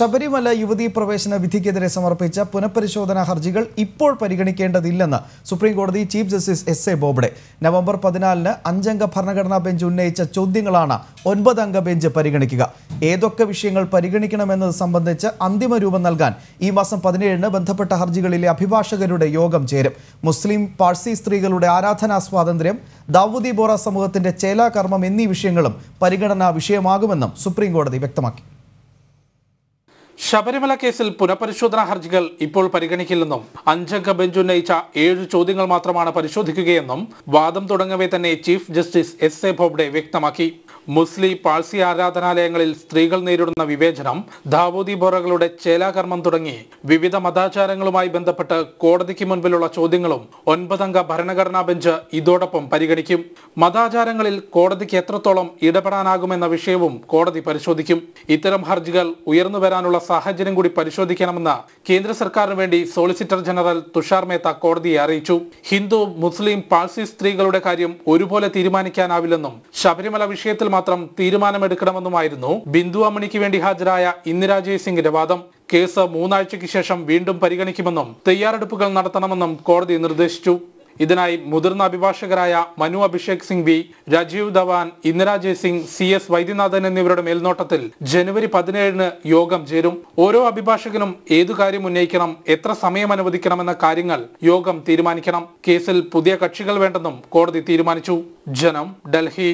ശബരിമല യുവതീ പ്രവേശന വിധിക്കെതിരെ സമർപ്പിച്ച പുനഃപരിശോധനാ ഹർജികൾ ഇപ്പോൾ പരിഗണിക്കേണ്ടതില്ലെന്ന് സുപ്രീംകോടതി chief justice S A Bobde November പതിനാലിന് അഞ്ചംഗ ഭരണഘടനാ ബെഞ്ച് ഉന്നയിച്ച ചോദ്യങ്ങളാണ് ഒൻപതംഗ ബെഞ്ച് പരിഗണിക്കുക ഏതൊക്കെ വിഷയങ്ങൾ പരിഗണിക്കണമെന്നത് സംബന്ധിച്ച് അന്തിമ രൂപം നൽകാൻ ഈ മാസം പതിനേഴിന് ബന്ധപ്പെട്ട ഹർജികളിലെ അഭിഭാഷകരുടെ യോഗം ചേരും മുസ്ലിം പാഴ്സി സ്ത്രീകളുടെ ആരാധനാ സ്വാതന്ത്ര്യം ദാവൂദി ബോറ സമൂഹത്തിന്റെ ചേലാകർമ്മം എന്നീ വിഷയങ്ങളും പരിഗണനാ വിഷയമാകുമെന്നും സുപ്രീംകോടതി വ്യക്തമാക്കി ശബരിമല കേസിൽ പുനഃപരിശോധനാ ഹർജികൾ ഇപ്പോൾ പരിഗണിക്കില്ലെന്നും അഞ്ചംഗ ബെഞ്ച് ഉന്നയിച്ച ഏഴ് ചോദ്യങ്ങൾ മാത്രമാണ് പരിശോധിക്കുകയെന്നും വാദം തുടങ്ങവേ തന്നെ chief justice S A Bobde വ്യക്തമാക്കി മുസ്ലിം പാഴ്സി ആരാധനാലയങ്ങളിൽ സ്ത്രീകൾ നേരിടുന്ന വിവേചനം ദാവൂദി ബോറകളുടെ ചേലാകർമ്മം തുടങ്ങി വിവിധ മതാചാരങ്ങളുമായി ബന്ധപ്പെട്ട് കോടതിക്ക് മുൻപിലുള്ള ചോദ്യങ്ങളും ഒൻപതംഗ ഭരണഘടനാ ബെഞ്ച് ഇതോടൊപ്പം പരിഗണിക്കും മതാചാരങ്ങളിൽ കോടതിക്ക് എത്രത്തോളം ഇടപെടാനാകുമെന്ന വിഷയവും കോടതി പരിശോധിക്കും ഇത്തരം ഹർജികൾ ഉയർന്നു വരാനുള്ള സാഹചര്യം കൂടി പരിശോധിക്കണമെന്ന് കേന്ദ്ര സർക്കാരിന് വേണ്ടി സോളിസിറ്റർ ജനറൽ തുഷാർ മേത്ത കോടതിയെ അറിയിച്ചു ഹിന്ദു മുസ്ലിം പാഴ്സി സ്ത്രീകളുടെ കാര്യം ഒരുപോലെ തീരുമാനിക്കാനാവില്ലെന്നും ശബരിമല വിഷയത്തിൽ മാത്രം തീരുമാനമെടുക്കണമെന്നുമായിരുന്നു ബിന്ദു അമണിക്ക് വേണ്ടി ഹാജരായ ഇന്ദിരാ ജയ്സിംഗിന്റെ വാദം കേസ് മൂന്നാഴ്ചയ്ക്ക് ശേഷം വീണ്ടും പരിഗണിക്കുമെന്നും തയ്യാറെടുപ്പുകൾ നടത്തണമെന്നും കോടതി നിർദ്ദേശിച്ചു ഇതിനായി മുതിർന്ന അഭിഭാഷകരായ Manu Abhishek Singhvi Rajeev Dhavan Indira Jaising C S Vaidyanathan എന്നിവരുടെ മേൽനോട്ടത്തിൽ ജനുവരി പതിനേഴിന് യോഗം ചേരും ഓരോ അഭിഭാഷകനും ഏതു കാര്യം ഉന്നയിക്കണം എത്ര സമയം അനുവദിക്കണമെന്ന കാര്യങ്ങൾ യോഗം തീരുമാനിക്കണം കേസിൽ പുതിയ കക്ഷികൾ വേണ്ടെന്നും കോടതി തീരുമാനിച്ചു ജനം ഡൽഹി